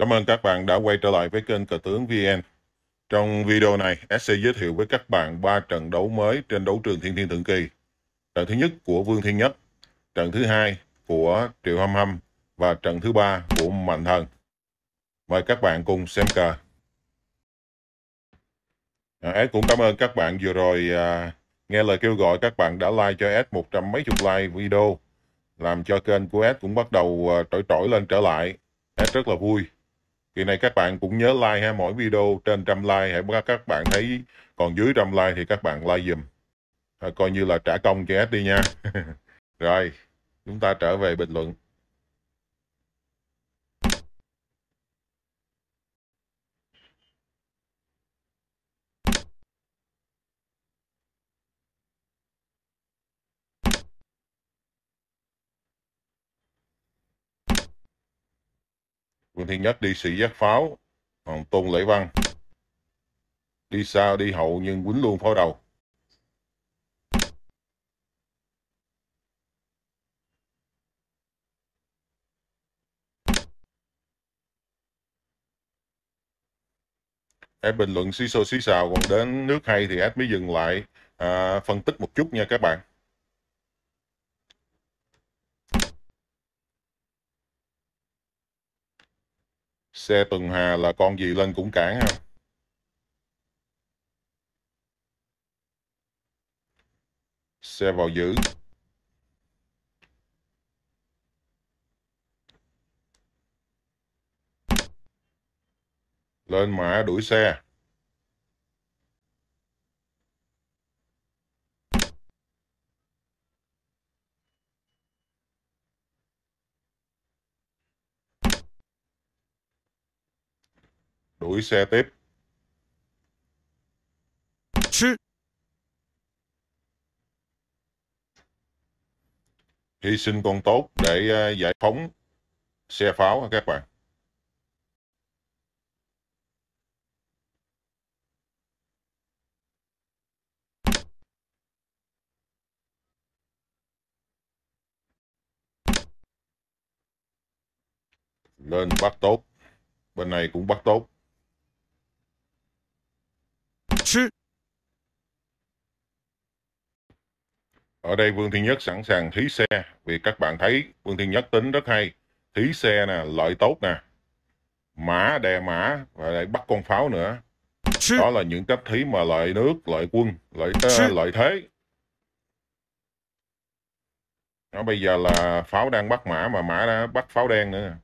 Cảm ơn các bạn đã quay trở lại với kênh Cờ tướng VN. Trong video này, SC giới thiệu với các bạn 3 trận đấu mới trên đấu trường Thiên Thiên Thượng Kỳ. Trận thứ nhất của Vương Thiên Nhất, trận thứ hai của Triệu Hâm Hâm và trận thứ ba của Mạnh Thần. Mời các bạn cùng xem cờ. À, S cũng cảm ơn các bạn vừa rồi à, nghe lời kêu gọi các bạn đã like cho S một trăm mấy chục like video làm cho kênh của S cũng bắt đầu à, trỗi trỗi lên trở lại. S rất là vui. Kỳ này các bạn cũng nhớ like ha, mỗi video trên trăm like, hãy các bạn thấy còn dưới trăm like thì các bạn like dùm. À, coi như là trả công cho S đi nha. Rồi, chúng ta trở về bình luận. Nguyễn Thiên Nhất đi sĩ giác pháo, còn Tôn Lễ Văn đi xa đi hậu nhưng quýnh luôn pháo đầu. Em bình luận xí xô xí xào còn đến nước hay thì em mới dừng lại à, phân tích một chút nha các bạn. Xe Tuần Hà là con gì lên cũng cản ha. À. Xe vào giữ. Lên mã đuổi xe. đuổi xe tiếp. Chứ. Hy sinh con tốt để ờ, giải phóng xe pháo các bạn. lên bắt tốt bên này cũng bắt tốt 吃。Ở đây Vương Thiên Nhất sẵn sàng thí xe, vì các bạn thấy Vương Thiên Nhất tính rất hay. Thí xe nè, lợi tốt nè, mã đè mã và lại bắt con pháo nữa. Đó là những cách thí mà lợi nước, lợi quân, lợi ờ, lợi thế. Nó bây giờ là pháo đang bắt mã mà mã đã bắt pháo đen nữa.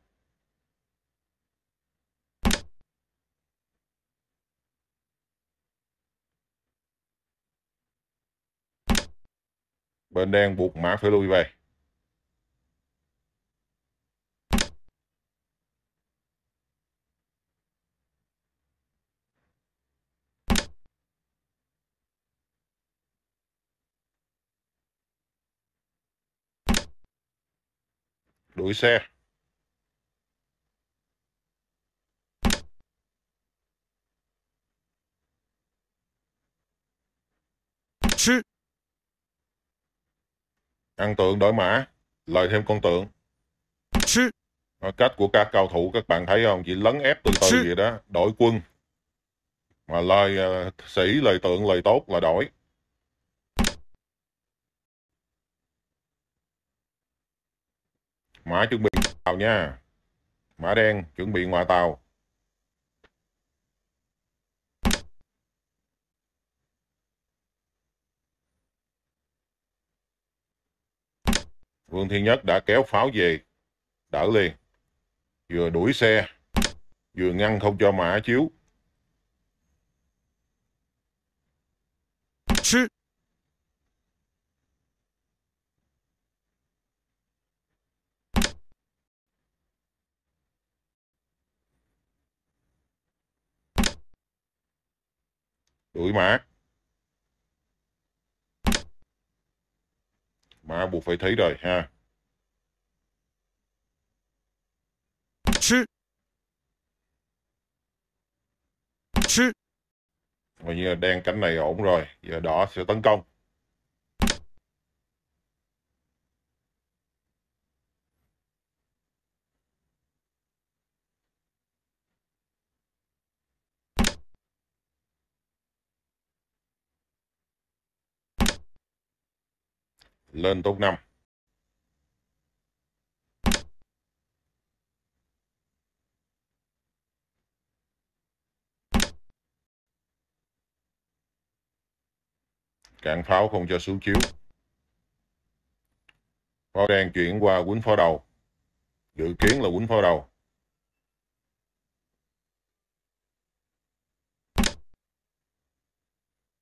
bên đen buộc mã phải lui về đuổi xe Ăn tượng đổi mã, ừ. lời thêm con tượng. Cách của các cao thủ các bạn thấy không? Chỉ lấn ép từ từ vậy đó, đổi quân. Mà lời uh, sĩ, lời tượng, lời tốt là đổi. Mã chuẩn bị tàu nha. Mã đen chuẩn bị ngoài tàu. Vương Thiên Nhất đã kéo pháo về, đỡ liền. Vừa đuổi xe, vừa ngăn không cho mã chiếu. Chứ. Đuổi mã. mà buộc phải thấy rồi ha. Coi như là đen cánh này ổn rồi, giờ đỏ sẽ tấn công. lên top 5. Cạn pháo không cho xuống chiếu. Pháo đen chuyển qua quýnh pháo đầu. Dự kiến là quýnh pháo đầu.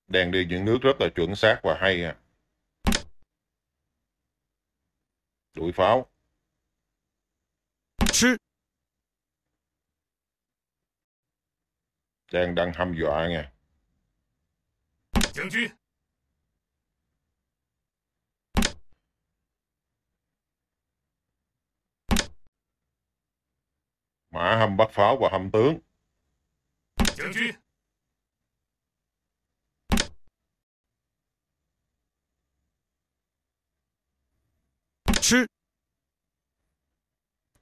Đèn đi những nước rất là chuẩn xác và hay à. đối pháo Chứ. Chàng đang hăm dọa nghe. Tướng Mã hâm bắt pháo và hâm tướng. Tướng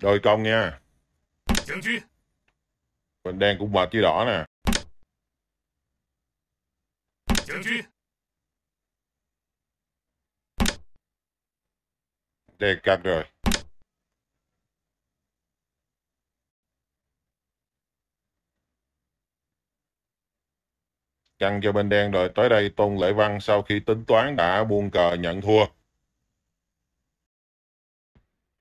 Đôi công nha. Bên đen cũng mệt với đỏ nè. Đen cắt rồi. Căng cho bên đen rồi tới đây Tôn Lệ Văn sau khi tính toán đã buông cờ nhận thua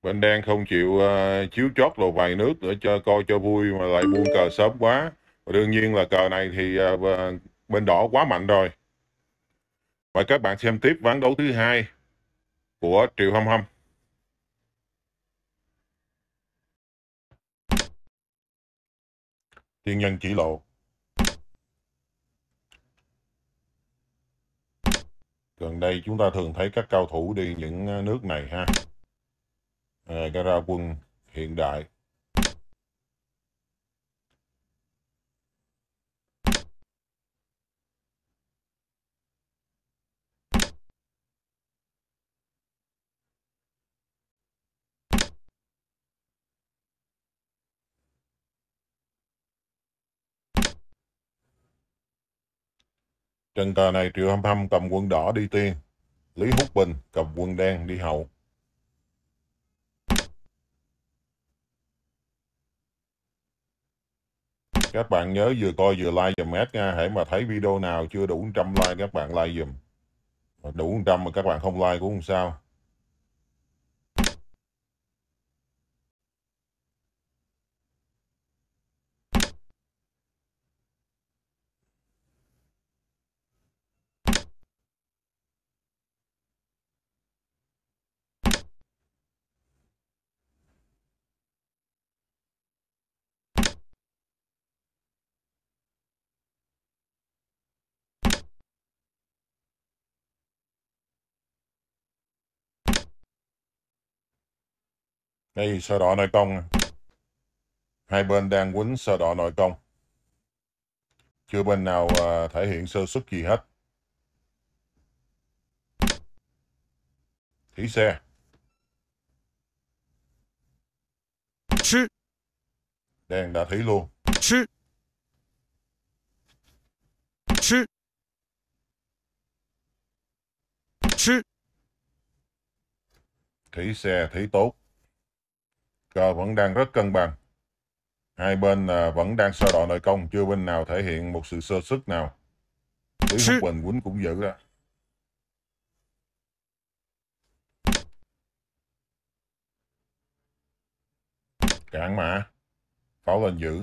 bên đang không chịu uh, chiếu chót lột vài nước để cho coi cho vui mà lại buông cờ sớm quá và đương nhiên là cờ này thì uh, bên đỏ quá mạnh rồi và các bạn xem tiếp ván đấu thứ hai của Triệu Hâm Hâm Tiên nhân chỉ lộ Gần đây chúng ta thường thấy các cao thủ đi những ờ, nước này ha cái ờ, ra quân hiện đại Trận cờ này Triệu Hâm Hâm cầm quân đỏ đi tiên, Lý Húc Bình cầm quân đen đi hậu. Các bạn nhớ vừa coi vừa like dùm ad nha. Hãy mà thấy video nào chưa đủ trăm like các bạn like dùm. Đủ trăm mà các bạn không like cũng không sao. Đây sơ đỏ nội công. Hai bên đang quýnh sơ đỏ nội công. Chưa bên nào à, thể hiện sơ xuất gì hết. Thủy xe. Chứ. Đèn đã thủy luôn. Chứ. Chứ. Chứ. Thủy xe thủy tốt cờ vẫn đang rất cân bằng. Hai bên à, vẫn đang so đọ nội công, chưa bên nào thể hiện một sự sơ sức nào. Lý Húc Bình quýnh cũng giữ đó. Cạn mã Pháo lên giữ.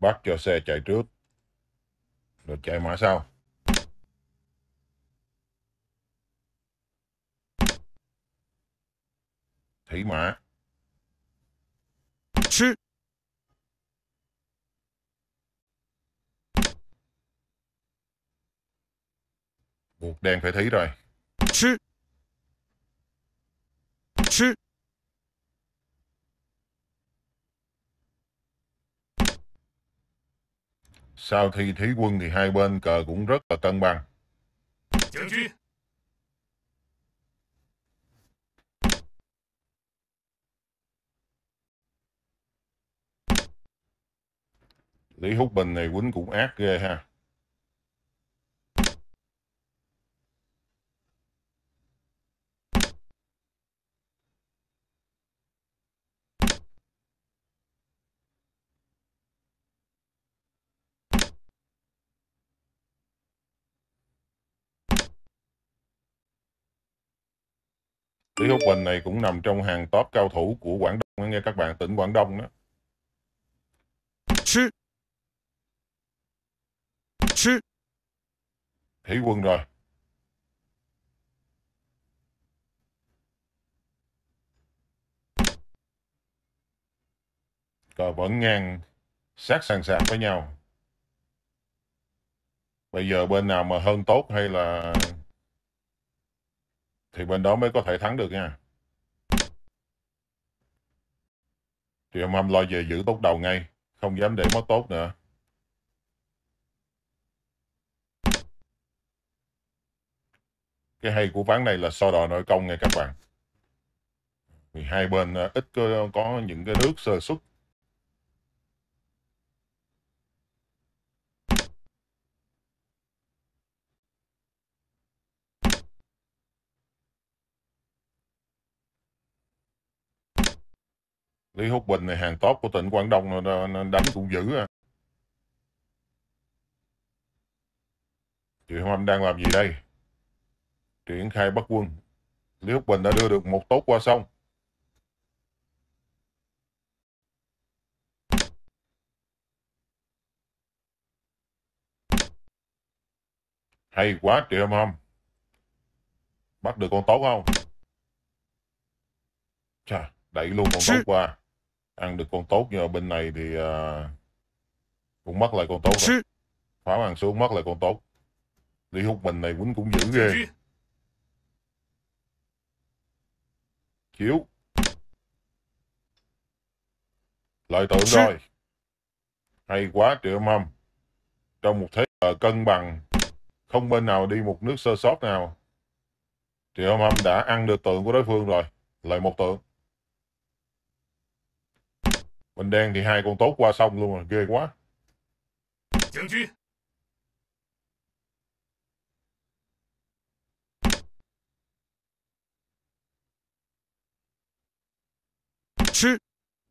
Bắt cho xe chạy trước. Rồi chạy mã sau. thấy mà chứ một đèn phải thấy rồi chứ chứ sau thi thí quân thì hai bên cờ cũng rất là cân bằng. Lý hút Bình này quýnh cũng ác ghê ha. Lý hút Bình này cũng nằm trong hàng top cao thủ của Quảng Đông nghe các bạn tỉnh Quảng Đông đó. 吃。Thấy quân rồi. Cờ vẫn ngang sát sàng sạc với nhau. Bây giờ bên nào mà hơn tốt hay là thì bên đó mới có thể thắng được nha. Thì ông Hâm lo về giữ tốt đầu ngay, không dám để mất tốt nữa. cái hay của ván này là so đò nội công nha các bạn vì hai bên à, ít có, có những cái nước sơ xuất Lý Húc Bình này hàng top của tỉnh Quảng Đông đánh cũng dữ à. Chị Hôm đang làm gì đây? triển khai bắt quân. Lý Húc Bình đã đưa được một tốt qua sông. Hay quá triệu hâm Bắt được con tốt không? Chà, đẩy luôn con tốt qua. Ăn được con tốt nhưng ở bên này thì uh, cũng mất lại con tốt rồi. Pháo ăn xuống mất lại con tốt. Lý Húc Bình này quýnh cũng dữ ghê. Chịu Lợi tượng rồi Hay quá triệu mâm Trong một thế cân bằng Không bên nào đi một nước sơ sót nào Triệu mâm đã ăn được tượng của đối phương rồi lại một tượng Mình đen thì hai con tốt qua xong luôn rồi Ghê quá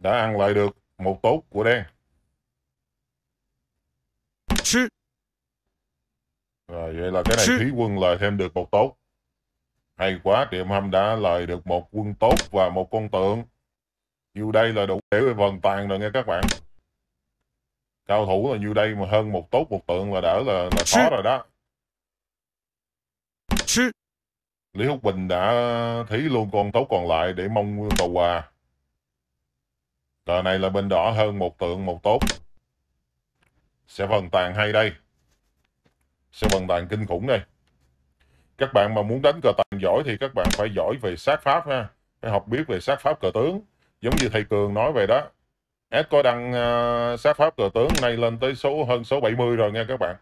đã ăn lại được một tốt của đen. Rồi, vậy là cái này Chứ. thí quân lại thêm được một tốt. Hay quá, Tiệm Hâm đã lời được một quân tốt và một con tượng. Như đây là đủ để vần tàn rồi nghe các bạn. Cao thủ là như đây mà hơn một tốt một tượng là đỡ là, là khó rồi đó. Lý Húc Bình đã thí luôn con tốt còn lại để mong cầu quà. Tờ này là bên đỏ hơn một tượng một tốt. Sẽ phần tàn hay đây. Sẽ phần tàn kinh khủng đây. Các bạn mà muốn đánh cờ tàn giỏi thì các bạn phải giỏi về sát pháp ha. Phải học biết về sát pháp cờ tướng. Giống như thầy Cường nói về đó. S có đăng uh, sát pháp cờ tướng này lên tới số hơn số 70 rồi nha các bạn.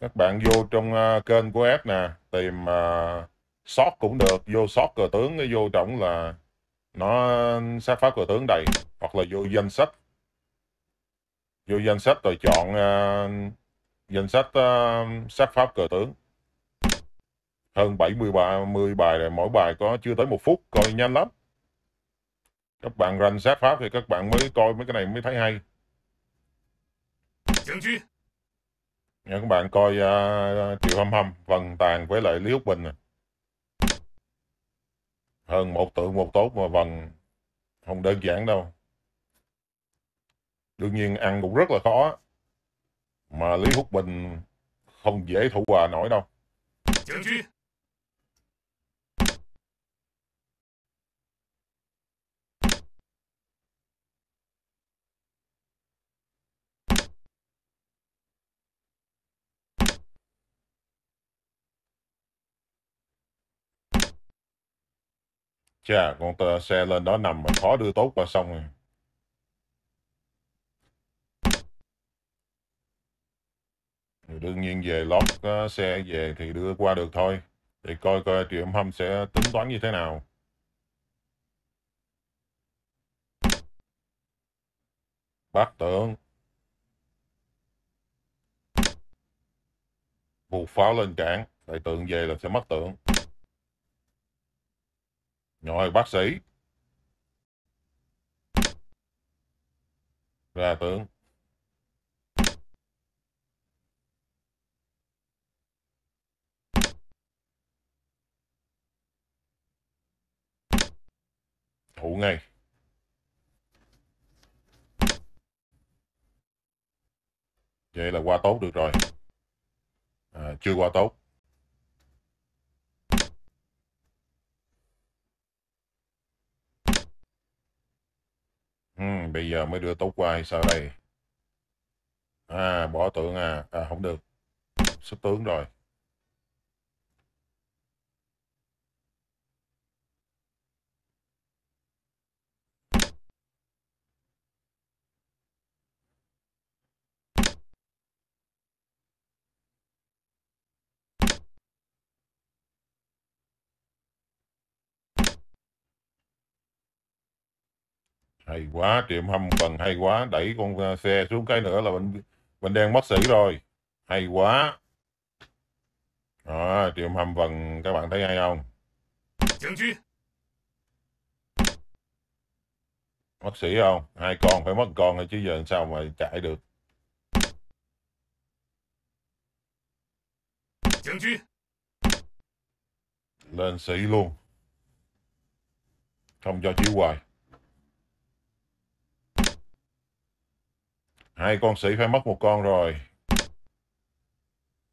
Các bạn vô trong uh, kênh của S nè. Tìm uh, à, short cũng được. Vô short cờ tướng. Vô trọng là nó sát phá cờ tướng đầy hoặc là vô danh sách vô danh sách rồi chọn uh, danh sách uh, ờ, sát pháp cờ tướng hơn 70 bài, 10 bài này mỗi bài có chưa tới một phút coi nhanh lắm các bạn rành sát pháp thì các bạn mới coi mấy cái này mới thấy hay các bạn coi uh, ờ, Triệu Hâm Hâm, Vần Tàn với lại Lý Húc Bình này hơn một tượng một tốt mà bằng không đơn giản đâu đương nhiên ăn cũng rất là khó mà lý húc bình không dễ thủ hòa nổi đâu Chứng Chà, con tờ xe lên đó nằm mà khó đưa tốt qua xong rồi. Thì đương nhiên về lót ờ, xe về thì đưa qua được thôi. Để coi coi triệu hâm sẽ tính toán như thế nào. Bác tượng. Vụ pháo lên cảng, đại tượng về là sẽ mất tượng. Rồi bác sĩ. Ra tướng. Thủ ngay. Vậy là qua tốt được rồi. À, chưa qua tốt. ừ, bây giờ mới đưa tấu quay sao đây à bỏ tượng à, à không được xuất tướng rồi hay quá triệu hâm phần hay quá đẩy con à, xe xuống cái nữa là mình mình đang mất sĩ rồi hay quá đó, triệu hâm phần các bạn thấy hay không mất sĩ không hai con phải mất con thôi chứ giờ sao mà chạy được lên sĩ luôn không cho chiếu hoài hai con sĩ phải mất một con rồi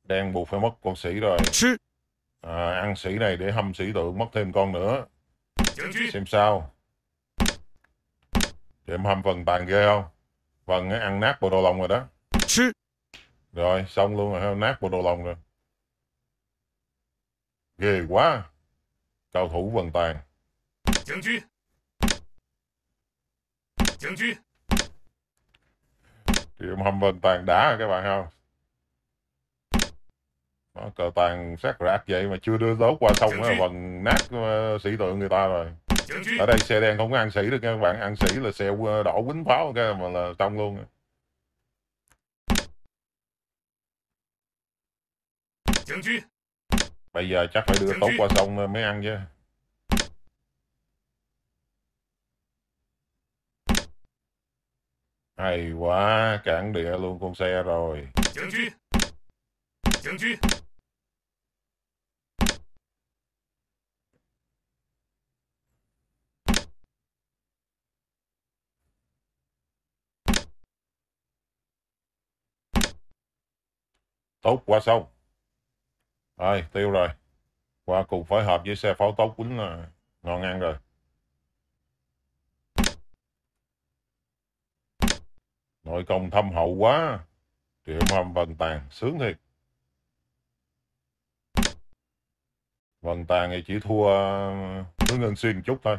đang buộc phải mất con sĩ rồi à, ăn sĩ này để hâm sĩ tượng mất thêm con nữa xem sao để em hâm phần tàn ghê không phần ăn nát bộ đồ lòng rồi đó rồi xong luôn rồi nát bộ đồ lòng rồi ghê quá cao thủ vần tàn thì ông hâm bên tàn đá các bạn không nó cờ tàn sát rác vậy mà chưa đưa đốt qua sông á bằng nát ờ, sĩ tượng người ta rồi ở đây xe đen không có ăn sĩ được các bạn ăn sĩ là xe ờ, đỏ quýnh pháo cái mà là trong luôn bây giờ chắc phải đưa tốt qua sông ờ, mới ăn chứ Hay quá, cản địa luôn con xe rồi. Chứng chứ. Chứng chứ. Tốt qua xong. Rồi, tiêu rồi. Qua cùng phối hợp với xe pháo tốt quýnh là ngon ăn rồi. Nội công thâm hậu quá. Triệu mâm Vân Tàn, sướng thiệt. Vân Tàn thì chỉ thua ờ, hướng Ngân Xuyên chút thôi.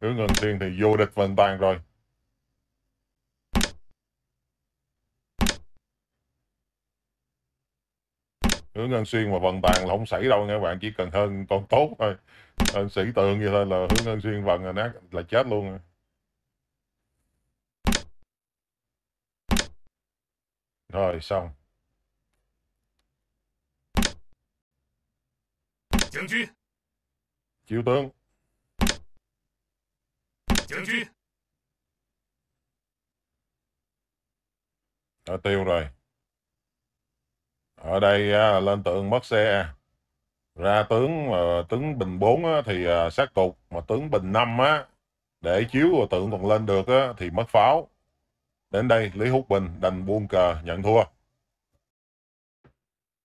hướng Ngân Xuyên thì vô địch Vân Tàn rồi. hướng Ngân Xuyên và Vân Tàn là không xảy đâu nha các bạn. Chỉ cần hơn con tốt thôi. Hơn sĩ tượng như thế là hướng Ngân Xuyên Vân là nát là chết luôn. Rồi. Rồi xong. Tướng quân. Chiếu tướng. Tướng quân. Đã tiêu rồi. Ở đây à, lên tượng mất xe. Ra tướng mà ờ, tướng bình 4 á, thì à, sát cục, mà tướng bình 5 á để chiếu tượng còn lên được á, thì mất pháo. Đến đây, Lý Húc Bình đành buông cờ nhận thua.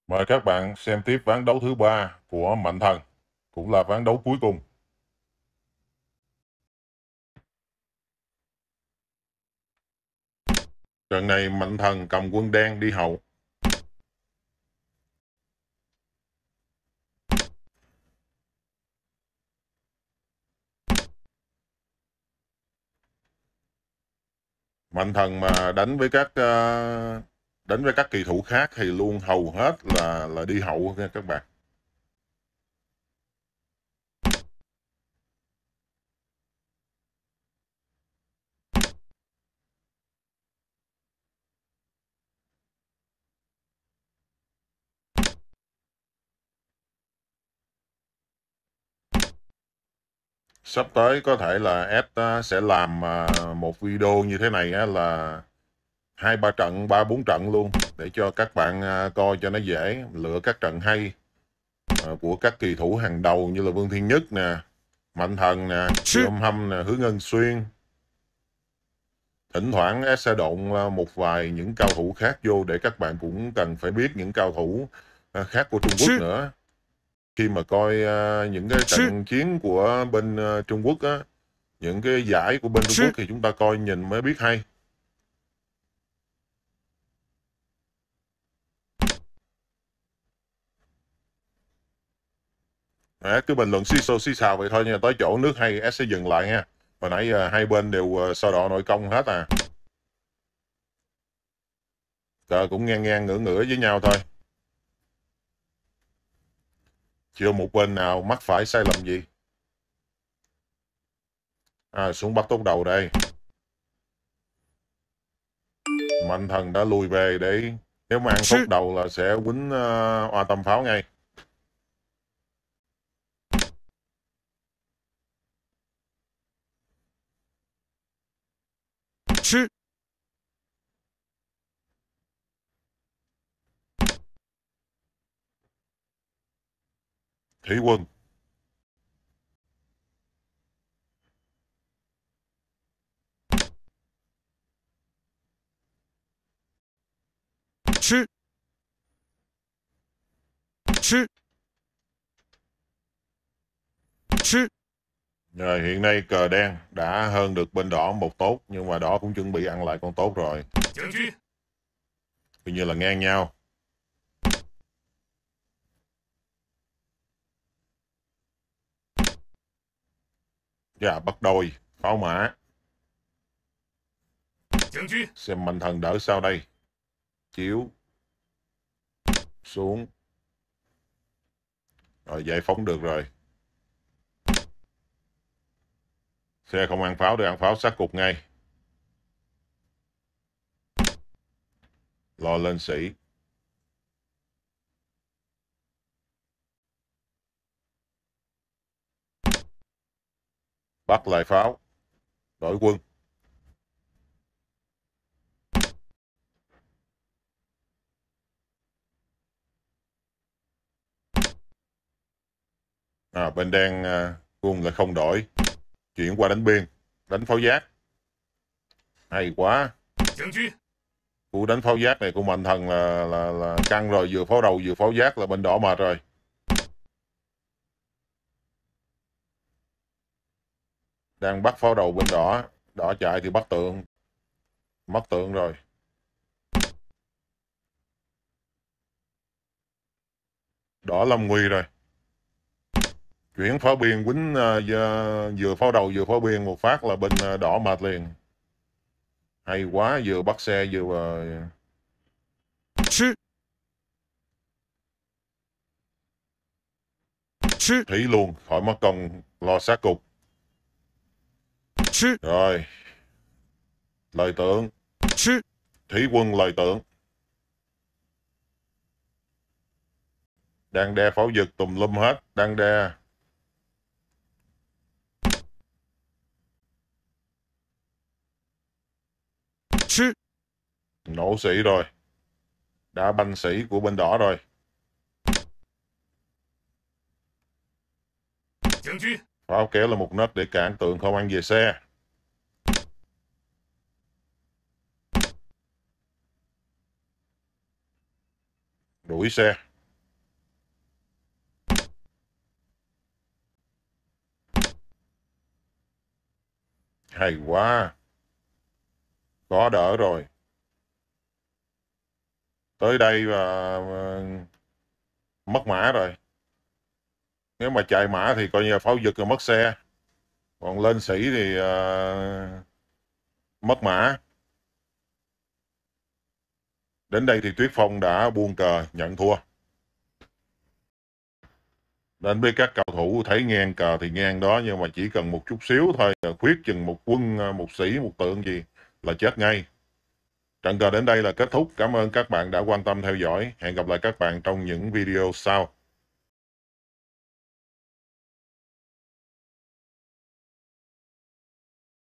Mời các bạn xem tiếp ván đấu thứ ba của Mạnh Thần, cũng là ván đấu cuối cùng. Trận này Mạnh Thần cầm quân đen đi hậu, mạnh thần mà đánh với các ờ, đánh với các kỳ thủ khác thì luôn hầu hết là là đi hậu nha các bạn sắp tới có thể là S sẽ làm à, một video như thế này là hai ba trận ba bốn trận luôn để cho các bạn à, coi cho nó dễ lựa các trận hay à, của các kỳ thủ hàng đầu như là Vương Thiên Nhất nè Mạnh Thần nè Âm Hâm nè Hứa Ngân Xuyên thỉnh thoảng S sẽ độn một vài những cao thủ khác vô để các bạn cũng cần phải biết những cao thủ khác của Trung Quốc nữa khi mà coi uh, những cái trận chiến của bên uh, Trung Quốc á, những cái giải của bên Trung Quốc thì chúng ta coi nhìn mới biết hay. À, cứ bình luận xì xô xì xào vậy thôi nha tới chỗ nước hay S sẽ dừng lại nha hồi nãy uh, hai bên đều uh, so đỏ nội công hết à Trời, cũng ngang ngang ngửa ngửa với nhau thôi chưa một bên nào mắc phải sai lầm gì à, xuống bắt tốt đầu đây mạnh thần đã lùi về để nếu mà ăn tốt đầu là sẽ quýnh uh, ờ, oa tầm pháo ngay Chứ. Thế quân Chứ Chứ Chứ Rồi hiện nay cờ đen đã hơn được bên đỏ một tốt Nhưng mà đỏ cũng chuẩn bị ăn lại con tốt rồi Coi như là ngang nhau Gà dạ, bắt đôi, pháo mã. Xem mạnh thần đỡ sau đây. Chiếu. Xuống. Rồi giải phóng được rồi. Xe không ăn pháo được ăn pháo sát cục ngay. Lo lên sĩ. bắt lại pháo đổi quân à, bên đen à, quân lại không đổi chuyển qua đánh biên đánh pháo giác hay quá cú đánh pháo giác này của mạnh thần là là là căng rồi vừa pháo đầu vừa pháo giác là bên đỏ mệt rồi đang bắt pháo đầu bên đỏ đỏ chạy thì bắt tượng mất tượng rồi đỏ lâm nguy rồi chuyển pháo biên quýnh à, vừa pháo đầu vừa pháo biên một phát là bên à, đỏ mệt liền hay quá vừa bắt xe vừa à, chứ thủy luôn khỏi mất công lo sát cục Chứ. Rồi. Lại tượng. Chứ. quân lại tượng. Đang đe pháo dực tùm lum hết. Đang đe. Nổ sĩ rồi. Đã banh sĩ của bên đỏ rồi. Pháo kéo là một nấc để cản tượng không ăn về xe. đuổi xe hay quá có đỡ rồi tới đây và ờ, mất mã rồi nếu mà chạy mã thì coi như là pháo giật rồi mất xe còn lên sĩ thì uh, mất mã Đến đây thì Tuyết Phong đã buông cờ nhận thua. Đến với các cầu thủ thấy ngang cờ thì ngang đó nhưng mà chỉ cần một chút xíu thôi, à, khuyết chừng một quân, à, một sĩ, một tượng gì là chết ngay. Trận cờ đến đây là kết thúc. Cảm ơn các bạn đã quan tâm theo dõi. Hẹn gặp lại các bạn trong những video sau.